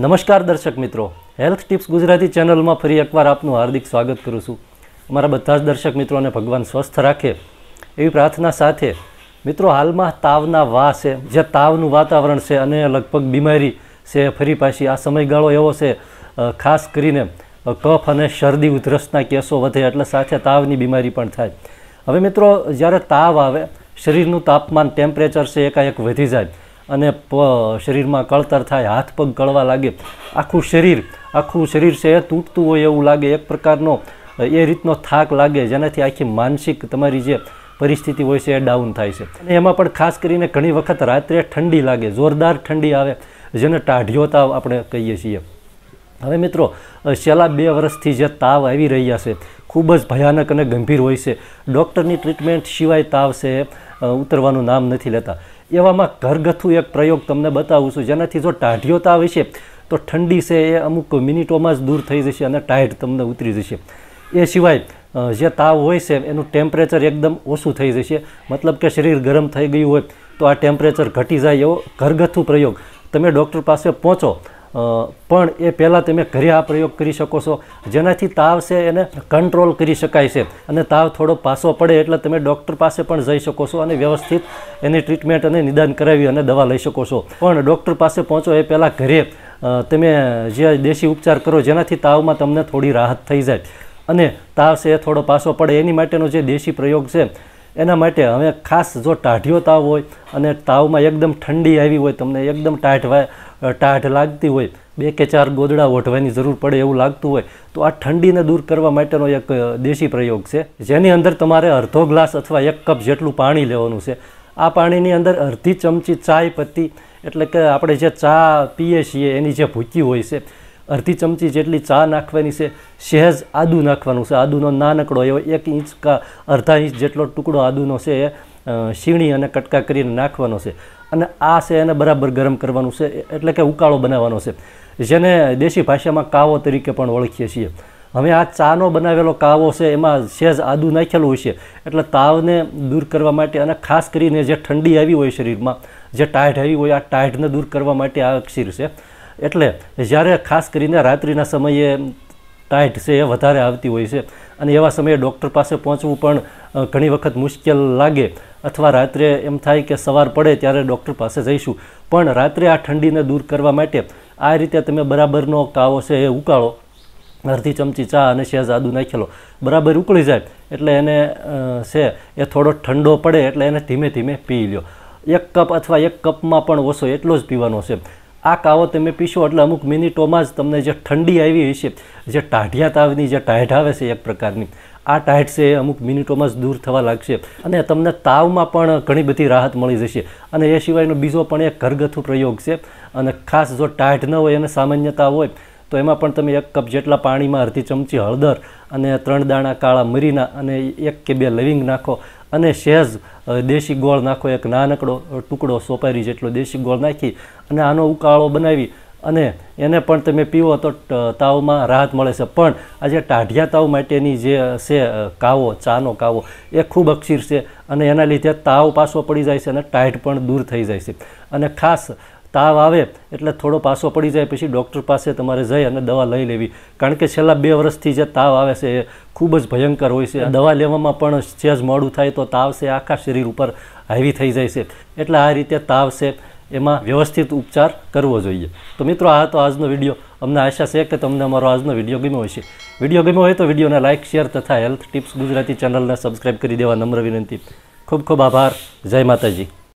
નમસ્કાર દર્શક મિત્રો હેલ્થ ટિપ્સ ગુજરાતી ચેનલમાં ફરી એકવાર આપનું હાર્દિક સ્વાગત કરું છું અમારા બધા જ દર્શક મિત્રોને ભગવાન સ્વસ્થ રાખે એવી પ્રાર્થના સાથે મિત્રો હાલમાં તાવના વા છે જે તાવનું વાતાવરણ છે અને લગભગ બીમારી છે ફરી પાછી આ સમયગાળો એવો છે ખાસ કરીને કફ અને શરદી ઉધરસના કેસો વધે એટલે સાથે તાવની બીમારી પણ થાય હવે મિત્રો જ્યારે તાવ આવે શરીરનું તાપમાન ટેમ્પરેચર છે એકાએક વધી જાય અને શરીરમાં કળતર થાય હાથ પગ કળવા લાગે આખું શરીર આખું શરીર છે તૂટતું હોય એવું લાગે એક પ્રકારનો એ રીતનો થાક લાગે જેનાથી આખી માનસિક તમારી જે પરિસ્થિતિ હોય છે એ ડાઉન થાય છે અને એમાં પણ ખાસ કરીને ઘણી વખત રાત્રે ઠંડી લાગે જોરદાર ઠંડી આવે જેને ટાઢ્યો તાવ આપણે કહીએ છીએ હવે મિત્રો છેલ્લા બે વર્ષથી જે તાવ આવી રહ્યા છે ખૂબ જ ભયાનક અને ગંભીર હોય છે ડૉક્ટરની ટ્રીટમેન્ટ સિવાય તાવ છે ઉતરવાનું નામ નથી લેતા એવામાં ઘરગથ્થુ એક પ્રયોગ તમને બતાવું છું જેનાથી જો ટાઢીઓ તાવ હશે તો ઠંડી છે એ અમુક મિનિટોમાં જ દૂર થઈ જશે અને ટાઢ તમને ઉતરી જશે એ સિવાય જે તાવ હોય છે એનું ટેમ્પરેચર એકદમ ઓછું થઈ જશે મતલબ કે શરીર ગરમ થઈ ગયું હોય તો આ ટેમ્પરેચર ઘટી જાય એવો ઘરગથ્થુ પ્રયોગ તમે ડૉક્ટર પાસે પહોંચો પણ એ પહેલાં તમે ઘરે આ પ્રયોગ કરી શકો છો જેનાથી તાવ છે એને કંટ્રોલ કરી શકાય છે અને તાવ થોડો પાસો પડે એટલે તમે ડૉક્ટર પાસે પણ જઈ શકો છો અને વ્યવસ્થિત એની ટ્રીટમેન્ટ અને નિદાન કરાવી અને દવા લઈ શકો છો પણ ડૉક્ટર પાસે પહોંચો એ પહેલાં ઘરે તમે જે દેશી ઉપચાર કરો જેનાથી તાવમાં તમને થોડી રાહત થઈ જાય અને તાવ છે એ થોડો પાસો પડે એની માટેનો જે દેશી પ્રયોગ છે એના માટે હવે ખાસ જો ટાઢિયો તાવ હોય અને તાવમાં એકદમ ઠંડી આવી હોય તમને એકદમ ટાઢવા ટાઢ લાગતી હોય બે કે ચાર ગોદડા ઓઢવાની જરૂર પડે એવું લાગતું હોય તો આ ઠંડીને દૂર કરવા માટેનો એક દેશી પ્રયોગ છે જેની અંદર તમારે અડધો ગ્લાસ અથવા એક કપ જેટલું પાણી લેવાનું છે આ પાણીની અંદર અડધી ચમચી ચાય પત્તી એટલે કે આપણે જે ચા પીએ છીએ એની જે ભૂકી હોય છે અડધી ચમચી જેટલી ચા નાખવાની છે સહેજ આદુ નાખવાનું છે આદુનો નાનકડો એવો એક ઇંચ કા અડધા ઇંચ જેટલો ટુકડો આદુનો છે એ શીણી અને કટકા કરીને નાખવાનો છે અને આ છે એને બરાબર ગરમ કરવાનું છે એટલે કે ઉકાળો બનાવવાનો છે જેને દેશી ભાષામાં કાવો તરીકે પણ ઓળખીએ છીએ હવે આ ચાનો બનાવેલો કાવો છે એમાં સહેજ આદુ નાખેલું હોય છે એટલે તાવને દૂર કરવા માટે અને ખાસ કરીને જે ઠંડી આવી હોય શરીરમાં જે ટાઢ આવી હોય આ ટાઢને દૂર કરવા માટે આ ક્ષીર છે એટલે જ્યારે ખાસ કરીને રાત્રિના સમયે ટાઈટ છે એ વધારે આવતી હોય છે અને એવા સમયે ડૉક્ટર પાસે પહોંચવું પણ ઘણી વખત મુશ્કેલ લાગે અથવા રાત્રે એમ થાય કે સવાર પડે ત્યારે ડૉક્ટર પાસે જઈશું પણ રાત્રે આ ઠંડીને દૂર કરવા માટે આ રીતે તમે બરાબરનો કાવો છે એ ઉકાળો અડધી ચમચી ચા અને શેજ આદુ નાખેલો બરાબર ઉકળી જાય એટલે એને છે એ થોડો ઠંડો પડે એટલે એને ધીમે ધીમે પી લ્યો એક કપ અથવા એક કપમાં પણ ઓછો એટલો જ પીવાનો છે આ કાવો તમે પીશો એટલે અમુક મિનિટોમાં જ તમને જે ઠંડી આવી હશે જે ટાઢિયા તાવની જે ટાઢ આવે છે એક પ્રકારની આ ટાઢ છે અમુક મિનિટોમાં જ દૂર થવા લાગશે અને તમને તાવમાં પણ ઘણી બધી રાહત મળી જશે અને એ સિવાયનો બીજો પણ એક ઘરગથ્થુ પ્રયોગ છે અને ખાસ જો ટાઢ ન હોય અને સામાન્યતા હોય તો એમાં પણ તમે એક કપ જેટલા પાણીમાં અડધી ચમચી હળદર અને ત્રણ દાણા કાળા મરીના અને એક કે બે લવિંગ નાખો અને સહેજ દેશી ગોળ નાખો એક નાનકડો ટુકડો સોપારી જેટલો દેશી ગોળ નાખી અને આનો ઉકાળો બનાવી અને એને પણ તમે પીવો તો તાવમાં રાહત મળે છે પણ આ જે ટાઢિયા તાવ માટેની જે છે કાવો ચાનો કાવો એ ખૂબ અક્ષીર છે અને એના લીધે તાવ પાછો પડી જાય છે અને ટાઢ પણ દૂર થઈ જાય છે અને ખાસ તાવ આવે એટલે થોડો પાસો પડી જાય પછી ડૉક્ટર પાસે તમારે જઈ અને દવા લઈ લેવી કારણ કે છેલ્લા બે વર્ષથી જે તાવ આવે છે એ ખૂબ જ ભયંકર હોય છે દવા લેવામાં પણ સહેજ મોડું થાય તો તાવ છે આખા શરીર ઉપર હાવી થઈ જાય છે એટલે આ રીતે તાવ છે એમાં વ્યવસ્થિત ઉપચાર કરવો જોઈએ તો મિત્રો આ તો આજનો વિડીયો અમને આશા છે કે તમને અમારો આજનો વિડીયો ગમ્યો છે વિડીયો ગમ્યો હોય તો વિડીયોને લાઇક શેર તથા હેલ્થ ટિપ્સ ગુજરાતી ચેનલને સબસ્ક્રાઈબ કરી દેવા નમ્ર વિનંતી ખૂબ ખૂબ આભાર જય માતાજી